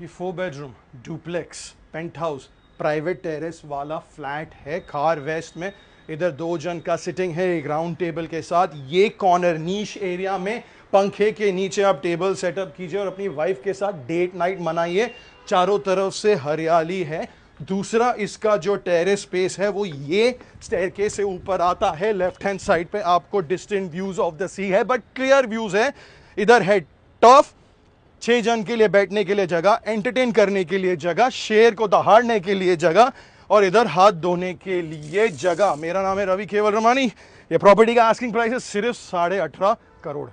ये four bedroom duplex penthouse private terrace वाला flat है खार वेस्ट में इधर दो जन का सिटिंग है एक राउंड टेबल के साथ ये कॉर्नर नीच एरिया में पंखे के नीचे आप टेबल सेटअप कीजिए और अपनी वाइफ के साथ डेट नाइट मनाइए चारों तरफ से हरियाली है दूसरा इसका जो टेरेस स्पेस है वो ये स्टेरके से ऊपर आता है लेफ्ट हैंड साइड पे आपको distant views of the sea है बट क्लियर व्यूज है इधर है टफ छः जन के लिए बैठने के लिए जगह एंटरटेन करने के लिए जगह शेर को दहाड़ने के लिए जगह और इधर हाथ धोने के लिए जगह मेरा नाम है रवि केवल रमानी ये प्रॉपर्टी का आस्किंग प्राइस है सिर्फ साढ़े अठारह करोड़